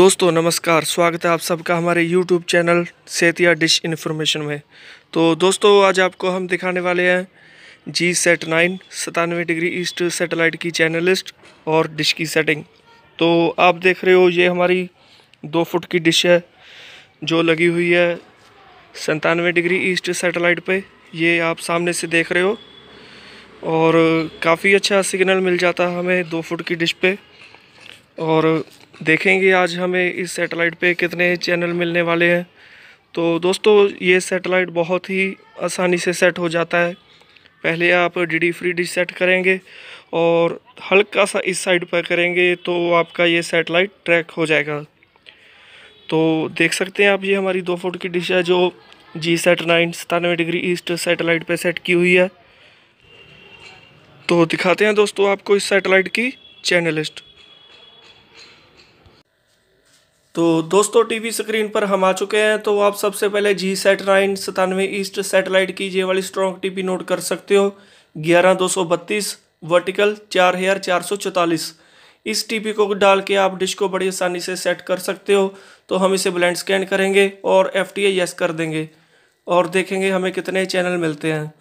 दोस्तों नमस्कार स्वागत है आप सबका हमारे YouTube channel Setia dish information में तो दोस्तों आज आपको हम दिखाने वाले हैं जी सेट नाइन सतानवे डिग्री ईस्ट सेटेलाइट की चैनल लिस्ट और डिश की सेटिंग तो आप देख रहे हो ये हमारी दो फुट की डिश है जो लगी हुई है सतानवे डिग्री ईस्ट सेटेलाइट पे ये आप सामने से देख रहे हो और काफ़ी अच्छा सिग्नल मिल जाता है हमें दो फुट की डिश पे और देखेंगे आज हमें इस सैटेलाइट पे कितने चैनल मिलने वाले हैं तो दोस्तों ये सैटेलाइट बहुत ही आसानी से सेट हो जाता है पहले आप डी फ्री डिश सेट करेंगे और हल्का सा इस साइड पर करेंगे तो आपका ये सैटेलाइट ट्रैक हो जाएगा तो देख सकते हैं आप ये हमारी दो फुट की डिश है जो जी सेट नाइन सतानवे डिग्री ईस्ट सैटेलाइट पर सेट की हुई है तो दिखाते हैं दोस्तों आपको इस सैटेलाइट की चैनल लिस्ट तो दोस्तों टीवी स्क्रीन पर हम आ चुके हैं तो आप सबसे पहले जी सेट नाइन सतानवे ईस्ट सेटेलाइट की ये वाली स्ट्रॉन्ग टीवी नोट कर सकते हो ग्यारह दो सौ बत्तीस वर्टिकल चार हजार चार सौ चौतालीस इस टीवी को डाल के आप डिश को बड़ी आसानी से सेट कर सकते हो तो हम इसे ब्लैंड स्कैन करेंगे और एफ टी यस कर देंगे और देखेंगे हमें कितने चैनल मिलते हैं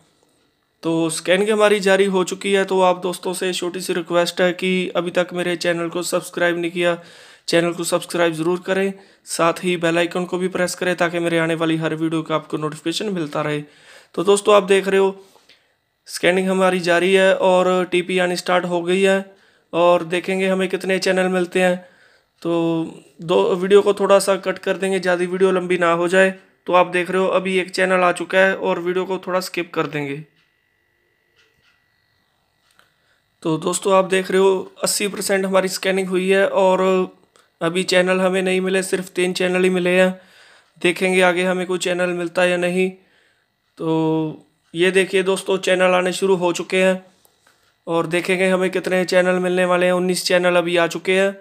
तो स्कैनिंग हमारी जारी हो चुकी है तो आप दोस्तों से छोटी सी रिक्वेस्ट है कि अभी तक मेरे चैनल को सब्सक्राइब नहीं किया चैनल को सब्सक्राइब ज़रूर करें साथ ही बेल आइकन को भी प्रेस करें ताकि मेरे आने वाली हर वीडियो का आपको नोटिफिकेशन मिलता रहे तो दोस्तों आप देख रहे हो स्कैनिंग हमारी जारी है और टीपी आनी स्टार्ट हो गई है और देखेंगे हमें कितने चैनल मिलते हैं तो दो वीडियो को थोड़ा सा कट कर देंगे ज़्यादा वीडियो लंबी ना हो जाए तो आप देख रहे हो अभी एक चैनल आ चुका है और वीडियो को थोड़ा स्किप कर देंगे तो दोस्तों आप देख रहे हो 80 परसेंट हमारी स्कैनिंग हुई है और अभी चैनल हमें नहीं मिले सिर्फ तीन चैनल ही मिले हैं देखेंगे आगे हमें कोई चैनल मिलता है या नहीं तो ये देखिए दोस्तों चैनल आने शुरू हो चुके हैं और देखेंगे हमें कितने चैनल मिलने वाले हैं उन्नीस चैनल अभी आ चुके हैं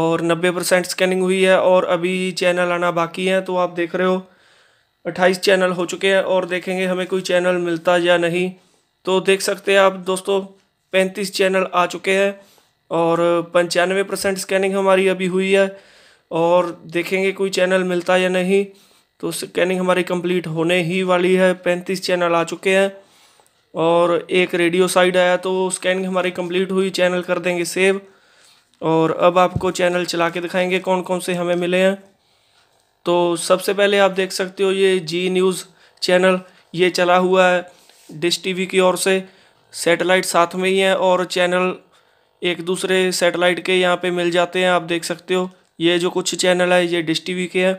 और नब्बे परसेंट स्कैनिंग हुई है और अभी चैनल आना बाकी है तो आप देख रहे हो अट्ठाईस चैनल हो चुके हैं और देखेंगे हमें कोई चैनल मिलता या नहीं तो देख सकते हैं आप दोस्तों पैंतीस चैनल आ चुके हैं और पंचानवे परसेंट स्कैनिंग हमारी अभी हुई है और देखेंगे कोई चैनल मिलता या नहीं तो स्कैनिंग हमारी कंप्लीट होने ही वाली है पैंतीस चैनल आ चुके हैं और एक रेडियो साइड आया तो स्कैनिंग हमारी कंप्लीट हुई चैनल कर देंगे सेव और अब आपको चैनल चला के दिखाएंगे कौन कौन से हमें मिले हैं तो सबसे पहले आप देख सकते हो ये जी न्यूज़ चैनल ये चला हुआ है डिश टी की ओर से सैटेलाइट साथ में ही है और चैनल एक दूसरे सेटेलाइट के यहाँ पे मिल जाते हैं आप देख सकते हो ये जो कुछ चैनल है ये डिश टी के हैं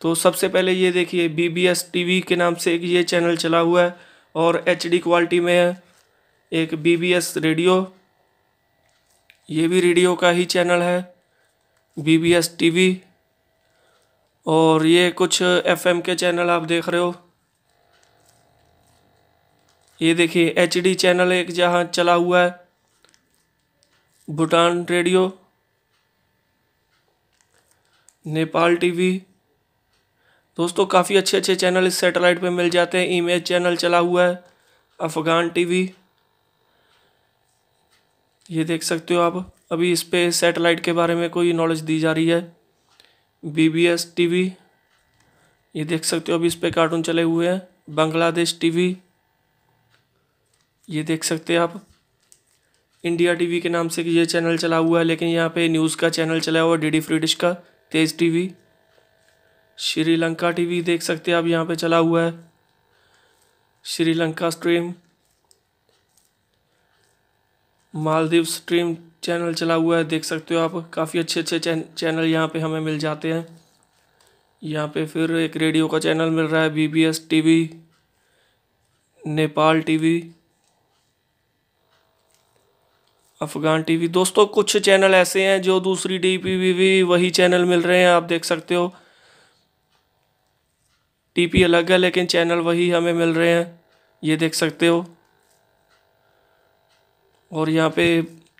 तो सबसे पहले ये देखिए B B S T V के नाम से एक ये चैनल चला हुआ है और एच डी क्वालिटी में है एक बी बी एस रेडियो ये भी रेडियो का ही चैनल है B B S T V और ये कुछ एफ एम के चैनल आप देख रहे हो ये देखिए एच डी चैनल एक जहाँ चला हुआ है भूटान रेडियो नेपाल टीवी दोस्तों काफ़ी अच्छे अच्छे चैनल इस सैटेलाइट पे मिल जाते हैं इमेज चैनल चला हुआ है अफ़गान टीवी ये देख सकते हो आप अभी इस पर सैटेलाइट के बारे में कोई नॉलेज दी जा रही है B B S T V ये देख सकते हो अभी इस पर कार्टून चले हुए हैं बांग्लादेश टी वी ये देख सकते हैं आप इंडिया टीवी के नाम से ये चैनल चला हुआ है लेकिन यहाँ पे न्यूज़ का चैनल चला हुआ है डी डी फ्री डिश का तेज टीवी श्रीलंका टीवी देख सकते हैं आप यहाँ पे चला हुआ है Sri Lanka stream Maldives stream channel चला हुआ है देख सकते हो आप काफ़ी अच्छे अच्छे चैनल यहाँ पे हमें मिल जाते हैं यहाँ पे फिर एक रेडियो का चैनल मिल रहा है T V Nepal V Afghan TV दोस्तों कुछ चैनल ऐसे हैं जो दूसरी पी भी, भी वही चैनल मिल रहे हैं आप देख सकते हो टीपी अलग है लेकिन चैनल वही हमें मिल रहे हैं ये देख सकते हो और यहाँ पे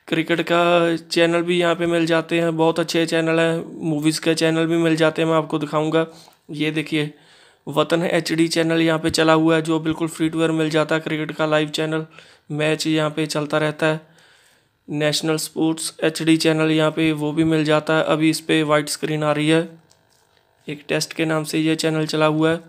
क्रिकेट का चैनल भी यहाँ पे मिल जाते हैं बहुत अच्छे चैनल हैं मूवीज़ के चैनल भी मिल जाते हैं मैं आपको दिखाऊंगा ये देखिए वतन एच डी चैनल यहाँ पे चला हुआ है जो बिल्कुल फ्री टू मिल जाता है क्रिकेट का लाइव चैनल मैच यहाँ पे चलता रहता है नेशनल स्पोर्ट्स एच चैनल यहाँ पे वो भी मिल जाता है अभी इस पर वाइट स्क्रीन आ रही है एक टेस्ट के नाम से ये चैनल चला हुआ है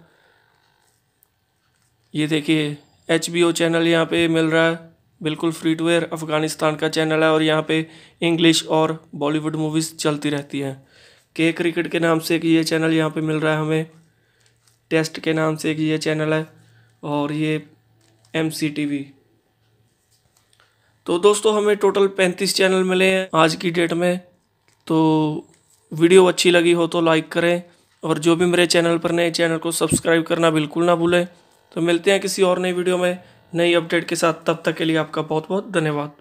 ये देखिए एच चैनल यहाँ पे मिल रहा है बिल्कुल फ्री टू एयर अफ़गानिस्तान का चैनल है और यहाँ पे इंग्लिश और बॉलीवुड मूवीज़ चलती रहती हैं के क्रिकेट के नाम से एक ये चैनल यहाँ पे मिल रहा है हमें टेस्ट के नाम से एक ये चैनल है और ये एम सी टी वी तो दोस्तों हमें टोटल पैंतीस चैनल मिले हैं आज की डेट में तो वीडियो अच्छी लगी हो तो लाइक करें और जो भी मेरे चैनल पर नए चैनल को सब्सक्राइब करना बिल्कुल ना भूलें तो मिलते हैं किसी और नई वीडियो में नई अपडेट के साथ तब तक के लिए आपका बहुत बहुत धन्यवाद